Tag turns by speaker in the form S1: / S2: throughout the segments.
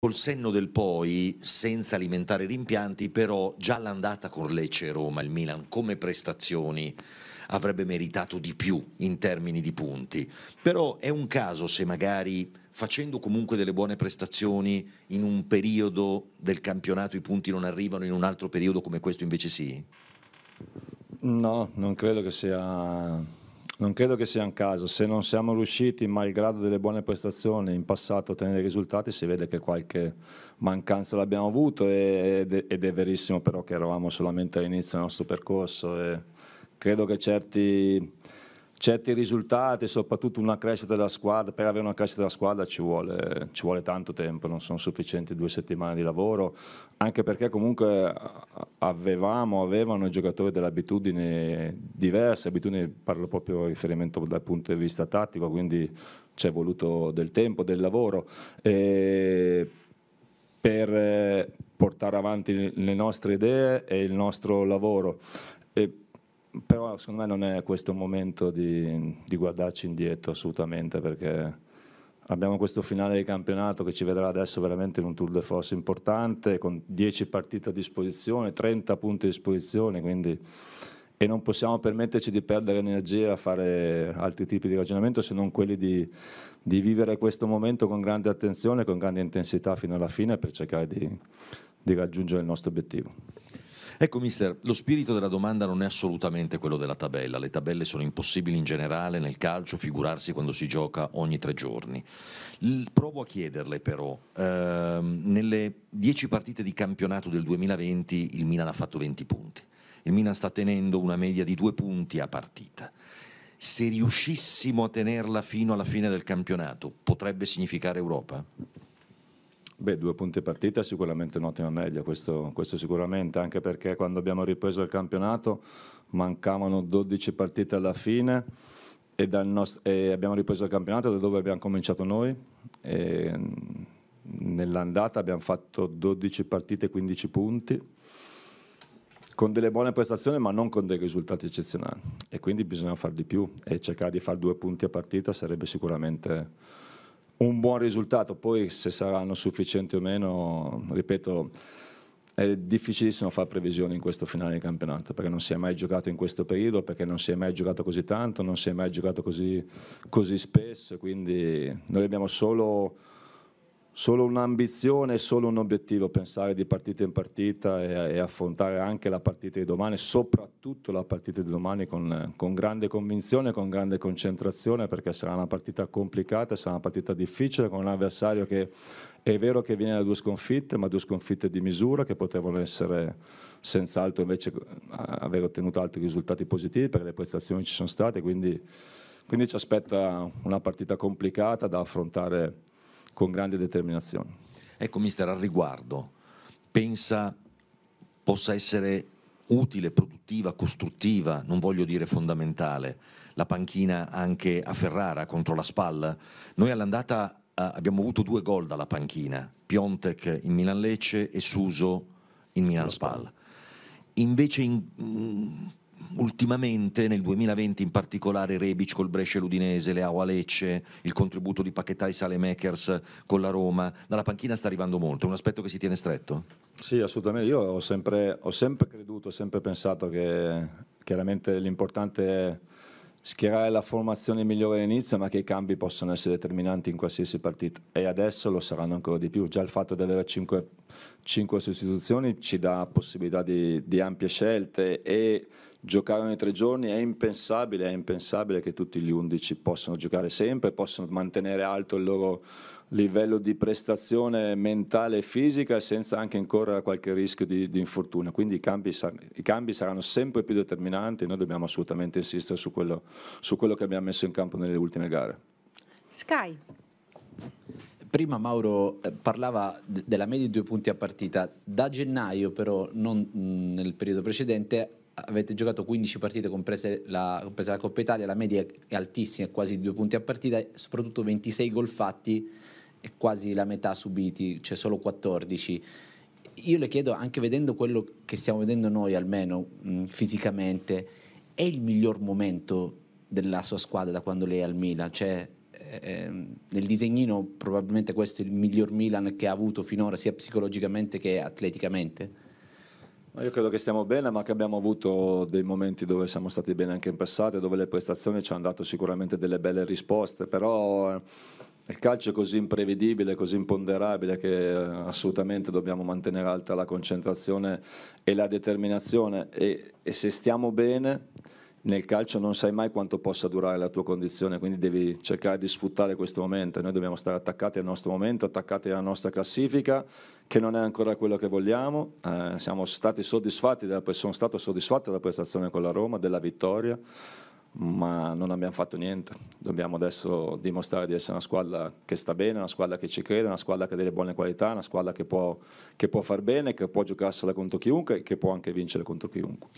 S1: Col senno del poi, senza alimentare rimpianti, però già l'andata con Lecce e Roma, il Milan come prestazioni avrebbe meritato di più in termini di punti. Però è un caso se magari facendo comunque delle buone prestazioni in un periodo del campionato i punti non arrivano, in un altro periodo come questo invece sì? No, non credo che sia
S2: non credo che sia un caso, se non siamo riusciti, malgrado delle buone prestazioni in passato, a ottenere risultati, si vede che qualche mancanza l'abbiamo avuto ed è verissimo però che eravamo solamente all'inizio del nostro percorso e credo che certi certi risultati, soprattutto una crescita della squadra, per avere una crescita della squadra ci vuole, ci vuole, tanto tempo, non sono sufficienti due settimane di lavoro, anche perché comunque avevamo, avevano i giocatori delle abitudini diverse, abitudini parlo proprio a riferimento dal punto di vista tattico, quindi ci è voluto del tempo, del lavoro. E per portare avanti le nostre idee e il nostro lavoro. E però secondo me non è questo il momento di, di guardarci indietro assolutamente perché abbiamo questo finale di campionato che ci vedrà adesso veramente in un tour de force importante con 10 partite a disposizione, 30 punti a disposizione quindi, e non possiamo permetterci di perdere energia a fare altri tipi di ragionamento se non quelli di, di vivere questo momento con grande attenzione, con grande intensità fino alla fine per cercare di, di raggiungere il nostro obiettivo.
S1: Ecco mister, lo spirito della domanda non è assolutamente quello della tabella, le tabelle sono impossibili in generale nel calcio, figurarsi quando si gioca ogni tre giorni. provo a chiederle però, ehm, nelle dieci partite di campionato del 2020 il Milan ha fatto 20 punti, il Milan sta tenendo una media di due punti a partita se riuscissimo a tenerla fino alla fine del campionato, potrebbe significare Europa?
S2: Beh, due punti partita è sicuramente un'ottima media, questo, questo, sicuramente, anche perché quando abbiamo ripreso il campionato mancavano 12 partite alla fine e, e abbiamo ripreso il campionato da dove abbiamo cominciato noi. nell'andata abbiamo fatto 12 partite e 15 punti con delle buone prestazioni ma non con dei risultati eccezionali e quindi bisogna fare di più e cercare di fare due punti a partita sarebbe sicuramente un buon risultato, poi se saranno sufficienti o meno, ripeto, è difficilissimo fare previsioni in questo finale di campionato perché non si è mai giocato in questo periodo, perché non si è mai giocato così tanto, non si è mai giocato così, così spesso, quindi noi abbiamo solo solo un'ambizione solo un obiettivo, pensare di partita in partita e, e, affrontare anche la partita di domani, soprattutto la partita di domani con, con, grande convinzione, con grande concentrazione, perché sarà una partita complicata, sarà una partita difficile con un avversario che è vero che viene da due sconfitte, ma due sconfitte di misura che potevano essere senz'altro invece eh, aver ottenuto altri risultati positivi perché le prestazioni ci sono state, quindi, quindi ci aspetta una partita complicata da affrontare con
S1: grande determinazione. Ecco, mister, al riguardo, pensa possa essere utile, produttiva, costruttiva, non voglio dire fondamentale, la panchina anche a Ferrara contro la Spalla? Noi all'andata ah, abbiamo avuto due gol dalla panchina, Piontek in Milan-Lecce e Suso in milan Spalla. Invece in, ultimamente nel 2020 in particolare Rebic col Brescia l'Udinese, Leao a il contributo di Paquetà e Salemakers con la Roma, dalla panchina sta arrivando molto, è un aspetto che si tiene stretto? Sì, assolutamente, io ho sempre,
S2: ho sempre creduto, ho sempre pensato che chiaramente l'importante è schierare la formazione migliore all'inizio, ma che i cambi possano essere determinanti in qualsiasi partita. E adesso lo saranno ancora di più. Già il fatto di avere 5, 5 sostituzioni ci dà possibilità di, di, ampie scelte e giocare ogni tre giorni è impensabile, è impensabile che tutti gli 11 possano giocare sempre, possano mantenere alto il loro livello di prestazione mentale e fisica senza anche incorrere a qualche rischio di, di infortunio. Quindi i cambi, i cambi, saranno sempre più determinanti, noi dobbiamo assolutamente insistere su quello,
S3: su quello che abbiamo messo in campo nelle ultime gare. Sky. Prima Mauro eh, parlava della media di due punti a partita, da gennaio però, non nel periodo precedente, avete giocato 15 partite, comprese la, compresa la Coppa Italia, la media è altissima, è quasi due punti a partita, soprattutto 26 gol fatti e quasi la metà subiti, cioè solo 14. Io le chiedo, anche vedendo quello che stiamo vedendo noi, almeno mh, fisicamente, è il miglior momento della sua squadra da quando lei è al Milan? Cioè, eh, ehm, nel disegnino probabilmente questo è il miglior Milan che ha avuto finora, sia psicologicamente che atleticamente?
S2: Io credo che stiamo bene, ma che abbiamo avuto dei momenti dove siamo stati bene anche in passato, dove le prestazioni ci hanno dato sicuramente delle belle risposte, però eh, il calcio è così imprevedibile, così imponderabile che eh, assolutamente dobbiamo mantenere alta la concentrazione e la determinazione e, e se stiamo bene nel calcio non sai mai quanto possa durare la tua condizione, quindi devi cercare di sfruttare questo momento. Noi dobbiamo stare attaccati al nostro momento, attaccati alla nostra classifica, che non è ancora quello che vogliamo. Eh, siamo stati soddisfatti, della, sono stato soddisfatto della prestazione con la Roma, della vittoria, ma non abbiamo fatto niente. Dobbiamo adesso dimostrare di essere una squadra che sta bene, una squadra che ci crede, una squadra che ha delle buone qualità, una squadra che può, che può far bene, che può giocarsela contro chiunque e che può anche vincere contro chiunque.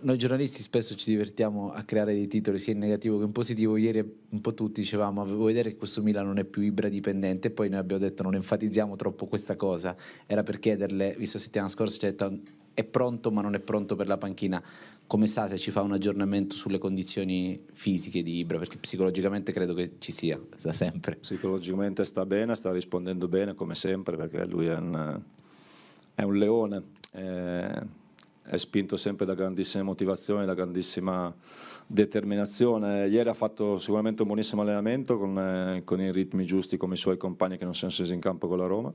S3: Noi giornalisti spesso ci divertiamo a creare dei titoli sia in negativo che in positivo. Ieri un po' tutti dicevamo, ah, vuoi vedere che questo Milan non è più Ibra dipendente? Poi noi abbiamo detto non enfatizziamo troppo questa cosa. Era per chiederle, visto la settimana scorsa ci ha detto è pronto ma non è pronto per la panchina. Come sa se ci fa un aggiornamento sulle condizioni fisiche di Ibra? Perché psicologicamente credo che ci sia, da sempre. Psicologicamente sta bene, sta rispondendo
S2: bene come sempre perché lui è un, è un leone. Eh è spinto sempre da grandissime motivazioni, da grandissima determinazione. Ieri ha fatto sicuramente un buonissimo allenamento con, eh, con, i ritmi giusti come i suoi compagni che non sono scesi in campo con la Roma.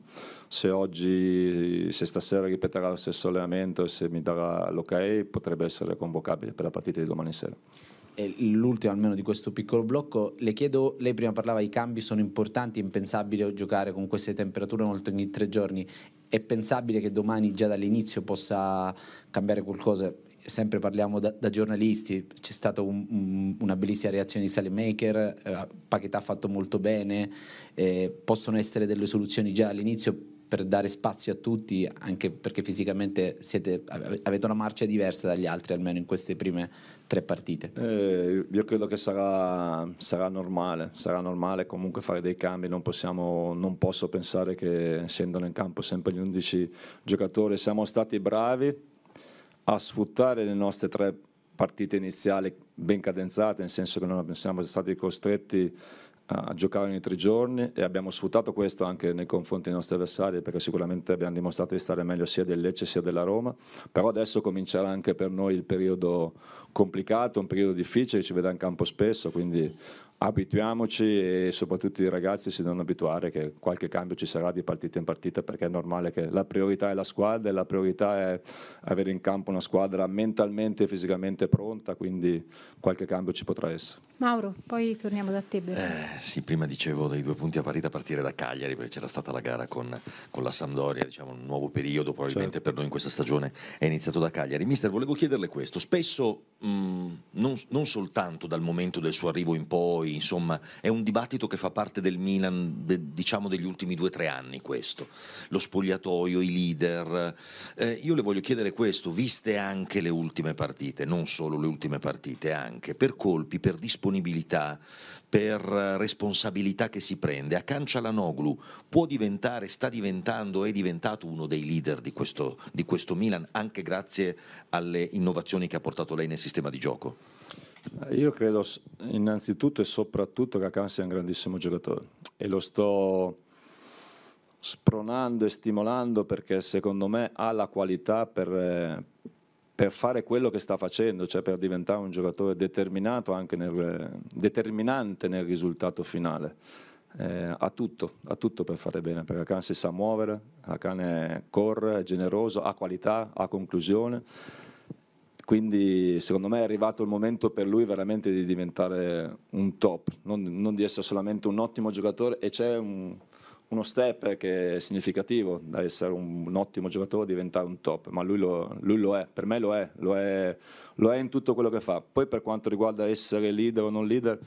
S2: Se oggi, se stasera ripeterà lo stesso allenamento e se mi darà l'ok, potrebbe essere convocabile per la partita di domani sera.
S3: E l'ultimo almeno di questo piccolo blocco, le chiedo, lei prima parlava i cambi sono importanti, impensabile giocare con queste temperature oltre ogni tre giorni, è pensabile che domani già dall'inizio possa cambiare qualcosa? Sempre parliamo da, da giornalisti, c'è stata un, un, una bellissima reazione di Salemaker, eh, Paquetà ha fatto molto bene, eh, possono essere delle soluzioni già all'inizio per dare spazio a tutti, anche perché fisicamente siete, avete una marcia diversa dagli altri, almeno in queste prime tre partite? Eh, io credo che
S2: sarà, sarà, normale, sarà normale comunque fare dei cambi, non, possiamo, non posso pensare che essendo in campo sempre gli 11 giocatori, siamo stati bravi a sfruttare le nostre tre partite iniziali ben cadenzate, nel senso che non siamo stati costretti a a giocare ogni tre giorni e abbiamo sfruttato questo anche nei confronti dei nostri avversari perché sicuramente abbiamo dimostrato di stare meglio sia del Lecce sia della Roma, però adesso comincerà anche per noi il periodo complicato, un periodo difficile, ci vede in campo spesso, quindi abituiamoci e soprattutto i ragazzi si devono abituare che qualche cambio ci sarà di partita in partita perché è normale che la priorità è la squadra e la priorità è avere in campo una squadra mentalmente e fisicamente pronta, quindi qualche cambio ci potrà essere.
S3: Mauro, poi torniamo da te. Eh,
S1: sì, prima dicevo dei due punti a partita partire da Cagliari perché c'era stata la gara con, con la Sampdoria, diciamo un nuovo periodo probabilmente certo. per noi in questa stagione è iniziato da Cagliari. Mister, volevo chiederle questo, spesso mh, mm, non, non soltanto dal momento del suo arrivo in poi, poi, insomma, è un dibattito che fa parte del Milan, diciamo, degli ultimi due o tre anni questo, lo spogliatoio, i leader. Eh, io le voglio chiedere questo, viste anche le ultime partite, non solo le ultime partite, anche per colpi, per disponibilità, per responsabilità che si prende, a Lanoglu può diventare, sta diventando, è diventato uno dei leader di questo, di questo Milan, anche grazie alle innovazioni che ha portato lei nel sistema di gioco?
S2: Io credo innanzitutto e soprattutto che Akan sia un grandissimo giocatore e lo sto spronando e stimolando perché secondo me ha la qualità per, per fare quello che sta facendo, cioè per diventare un giocatore determinato anche nel, determinante nel risultato finale. Eh, ha, tutto, ha tutto per fare bene, perché Akan si sa muovere, Akan corre, è generoso, ha qualità, ha conclusione quindi secondo me è arrivato il momento per lui veramente di diventare un top, non, non di essere solamente un ottimo giocatore e c'è un, uno step che è significativo, da essere un, un ottimo giocatore a diventare un top, ma lui lo, lui lo, è, per me lo è, lo è, lo è in tutto quello che fa. Poi per quanto riguarda essere leader o non leader,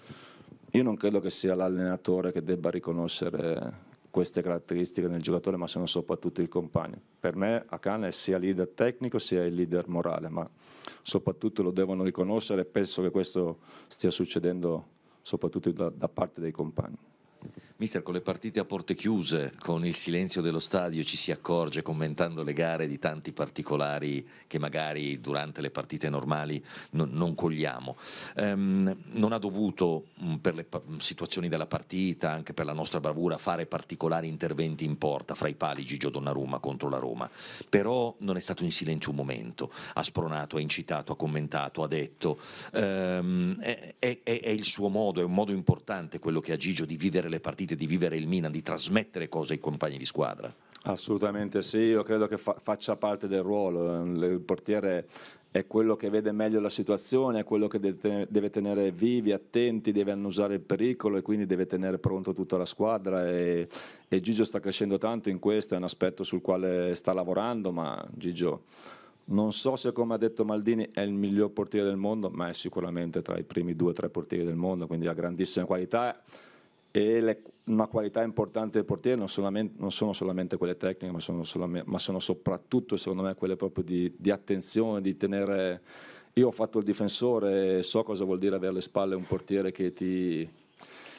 S2: io non credo che sia l'allenatore che debba riconoscere queste caratteristiche nel giocatore, ma sono soprattutto il compagno. Per me Akane è sia leader tecnico sia il leader morale, ma soprattutto lo devono riconoscere e penso che questo stia succedendo soprattutto da, da parte dei compagni.
S1: Mister, con le partite a porte chiuse, con il silenzio dello stadio, ci si accorge commentando le gare di tanti particolari che magari durante le partite normali non, non cogliamo. Um, non ha dovuto, mm, per le situazioni della partita, anche per la nostra bravura, fare particolari interventi in porta, fra i pali Gigio Donnarumma contro la Roma, però non è stato in silenzio un momento, ha spronato, ha incitato, ha commentato, ha detto, um, è, è, è il suo modo, è un modo importante quello che ha Gigio di vivere le partite, di vivere il Milan, di trasmettere cose ai compagni di squadra.
S2: Assolutamente sì, io credo che fa faccia parte del ruolo, il portiere è quello che vede meglio la situazione, è quello che deve tenere vivi, attenti, deve annusare il pericolo e quindi deve tenere pronto tutta la squadra e, e Gigio sta crescendo tanto in questo, è un aspetto sul quale sta lavorando, ma Gigio non so se come ha detto Maldini è il miglior portiere del mondo, ma è sicuramente tra i primi due o tre portieri del mondo, quindi ha grandissima qualità e le, una qualità importante del portiere non, non, sono solamente quelle tecniche, ma sono, ma sono soprattutto, secondo me, quelle proprio di, di, attenzione, di tenere... Io ho fatto il difensore, e so cosa vuol dire avere alle spalle un portiere che ti,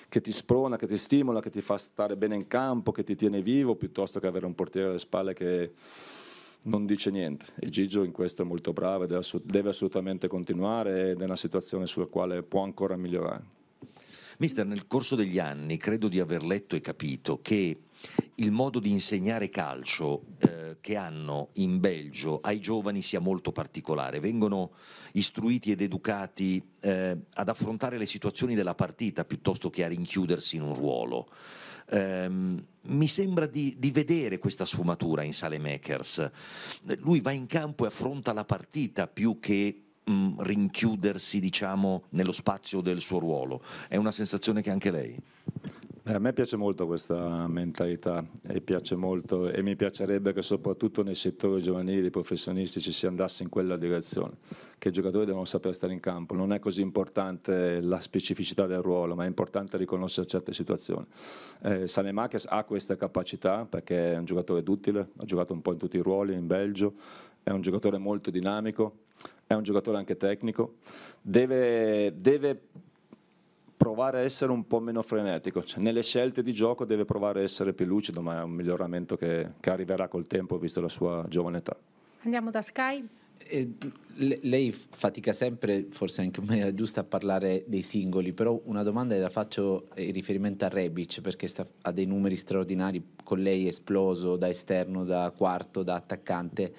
S2: che ti sprona, che ti stimola, che ti fa stare bene in campo, che ti tiene vivo, piuttosto che avere un portiere alle spalle che non dice niente e Gigio in questo è molto bravo e deve assolutamente continuare ed è una situazione sulla quale può ancora migliorare.
S1: Mister, nel corso degli anni credo di aver letto e capito che il modo di insegnare calcio eh, che hanno in Belgio ai giovani sia molto particolare. Vengono istruiti ed educati eh, ad affrontare le situazioni della partita piuttosto che a rinchiudersi in un ruolo. Um, mi sembra di, di, vedere questa sfumatura in Sale Makers. Lui va in campo e affronta la partita più che mh, mm, rinchiudersi diciamo, nello spazio del suo ruolo. È una sensazione che anche lei? Eh, a me piace molto questa mentalità
S2: e, molto, e, mi piacerebbe che soprattutto nei settori giovanili, professionistici, si andasse in quella direzione, che i giocatori devono sapere stare in campo. Non è così importante la specificità del ruolo, ma è importante riconoscere certe situazioni. Eh, Sanemakis ha questa capacità perché è un giocatore duttile, ha giocato un po' in tutti i ruoli in Belgio, è un giocatore molto dinamico, è un giocatore anche tecnico, deve, deve provare a essere un po' meno frenetico, cioè, nelle scelte di gioco deve provare a essere più lucido, ma è un
S3: miglioramento che, che arriverà col tempo, visto la sua giovane età.
S2: Andiamo da Sky.
S3: Eh, lei fatica sempre, forse anche in maniera giusta, a parlare dei singoli, però una domanda la faccio in riferimento a Rebic, perché sta, ha dei numeri straordinari, con lei esploso da esterno, da quarto, da attaccante.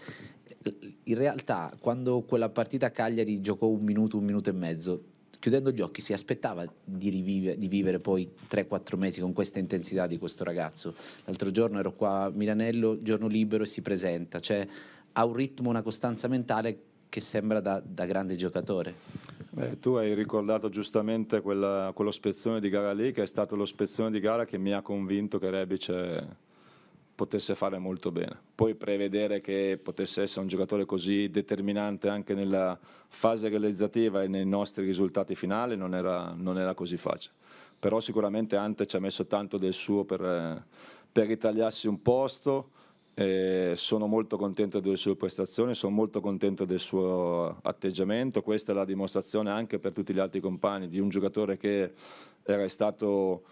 S3: Eh, in realtà quando quella partita a Cagliari giocò un minuto, un minuto e mezzo, chiudendo gli occhi si aspettava di, rivive, di vivere poi 3-4 mesi con questa intensità di questo ragazzo. L'altro giorno ero qua a Milanello, giorno libero e si presenta, cioè ha un ritmo, una costanza mentale che sembra da, da grande giocatore. Beh, tu hai ricordato giustamente quella,
S2: quello spezzone di gara lì che è stato lo spezzone di gara che mi ha convinto che Rebic è potesse fare molto bene. Poi prevedere che potesse essere un giocatore così determinante anche nella fase realizzativa e nei nostri risultati finali non era, non era così facile. Però sicuramente Ante ci ha messo tanto del suo per, per ritagliarsi un posto. sono molto contento delle sue prestazioni, sono molto contento del suo atteggiamento. Questa è la dimostrazione anche per tutti gli altri compagni di un giocatore che era stato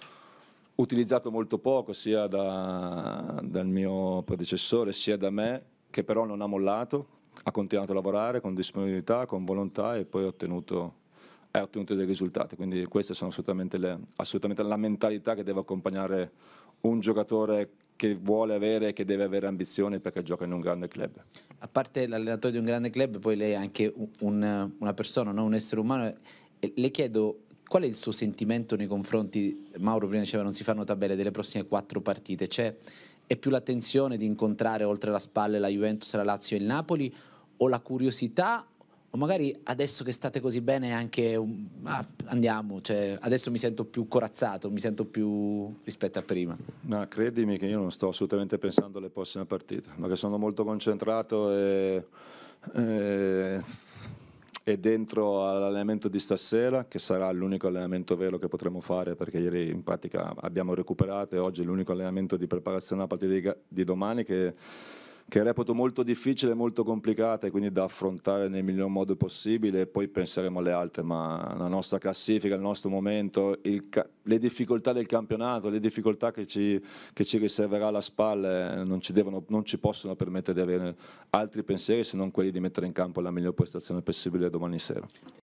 S2: utilizzato molto poco sia da, dal mio predecessore sia da me, che però non ha mollato, ha continuato a lavorare con disponibilità, con volontà e poi ha ottenuto, ottenuto, dei risultati. Quindi queste sono assolutamente, le, assolutamente la mentalità che deve accompagnare un giocatore che
S3: vuole avere e che deve avere ambizioni perché gioca in un grande club. A parte l'allenatore di un grande club, poi lei è anche un, una persona, no? un essere umano. Le chiedo Qual è il suo sentimento nei confronti, Mauro prima diceva non si fanno tabelle, delle prossime quattro partite? C'è, è più l'attenzione di incontrare oltre la spalla la Juventus, la Lazio e il Napoli o la curiosità o magari adesso che state così bene anche ah, andiamo, cioè, adesso mi sento più corazzato, mi sento più rispetto a prima. No, credimi che io non sto
S2: assolutamente pensando alle prossime partite, ma che sono molto concentrato e, e e dentro all'allenamento di stasera, che sarà l'unico allenamento vero che potremo fare perché ieri in pratica abbiamo recuperato e oggi è l'unico allenamento di preparazione a partire di domani che che reputo molto difficile e molto complicata e quindi da affrontare nel miglior modo possibile e poi penseremo alle altre, ma la nostra classifica, il nostro momento, il le difficoltà del campionato, le difficoltà che ci, che ci riserverà alla spalla eh, non ci, devono, non ci possono permettere di avere altri pensieri se non quelli di mettere in campo la miglior prestazione possibile domani sera.